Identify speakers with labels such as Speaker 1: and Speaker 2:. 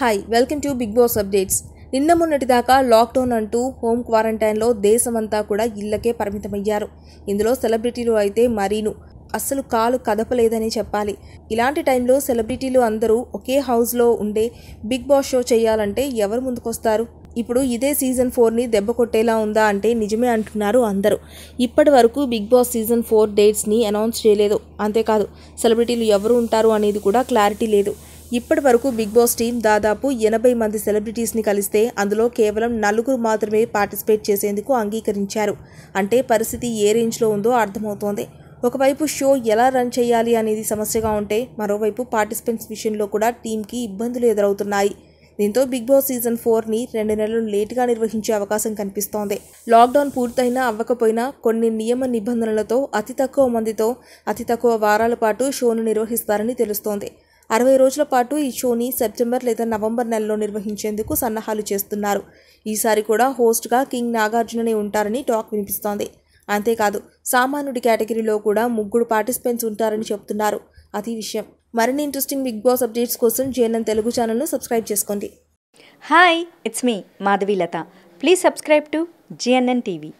Speaker 1: hi welcome to Bigg Boss updates నిన్న మొన్నటిదాకా lockdown అంటూ హోమ్ క్వారంటైన్లో దేశమంతా కూడా ఇళ్లకే పరిమితమయ్యారు ఇందులో సెలబ్రిటీలు అయితే మరీను అస్సలు కాలు కదపలేదని చెప్పాలి ఇలాంటి టైంలో సెలబ్రిటీలు అందరూ ఒకే హౌస్లో ఉండే బిగ్ బాస్ షో చేయాలంటే ఎవరు ముందుకొస్తారు ఇప్పుడు ఇదే సీజన్ ఫోర్ని దెబ్బ కొట్టేలా ఉందా అంటే నిజమే అంటున్నారు అందరూ ఇప్పటి వరకు బిగ్ బాస్ సీజన్ ఫోర్ డేట్స్ని అనౌన్స్ చేయలేదు అంతేకాదు సెలబ్రిటీలు ఎవరు ఉంటారు అనేది కూడా క్లారిటీ లేదు ఇప్పటి వరకు బిగ్ బాస్ టీం దాదాపు ఎనభై మంది సెలబ్రిటీస్ని కలిస్తే అందులో కేవలం నలుగురు మాత్రమే పార్టిసిపేట్ చేసేందుకు అంగీకరించారు అంటే పరిస్థితి ఏ రేంజ్లో ఉందో అర్థమవుతోంది ఒకవైపు షో ఎలా రన్ చేయాలి అనేది సమస్యగా ఉంటే మరోవైపు పార్టిసిపెంట్స్ విషయంలో కూడా టీంకి ఇబ్బందులు ఎదురవుతున్నాయి దీంతో బిగ్ బాస్ సీజన్ ఫోర్ని రెండు నెలలు లేటుగా నిర్వహించే అవకాశం కనిపిస్తోంది లాక్డౌన్ పూర్తయినా అవ్వకపోయినా కొన్ని నియమ నిబంధనలతో అతి తక్కువ మందితో అతి తక్కువ వారాల పాటు షోను నిర్వహిస్తారని తెలుస్తోంది అరవై రోజుల పాటు ఈ షోని సెప్టెంబర్ లేదా నవంబర్ నెలలో నిర్వహించేందుకు సన్నాహాలు చేస్తున్నారు ఈసారి కూడా హోస్ట్గా కింగ్ నాగార్జుననే ఉంటారని టాక్ వినిపిస్తోంది అంతేకాదు సామాన్యుడి కేటగిరీలో కూడా ముగ్గురు పార్టిసిపెంట్స్ ఉంటారని చెప్తున్నారు అది విషయం మరిన్ని ఇంట్రెస్టింగ్ బిగ్ బాస్ అప్డేట్స్ కోసం జేఎన్ఎన్ తెలుగు ఛానల్ను సబ్స్క్రైబ్ చేసుకోండి hi it's me Madhavi Latha please subscribe to GNN TV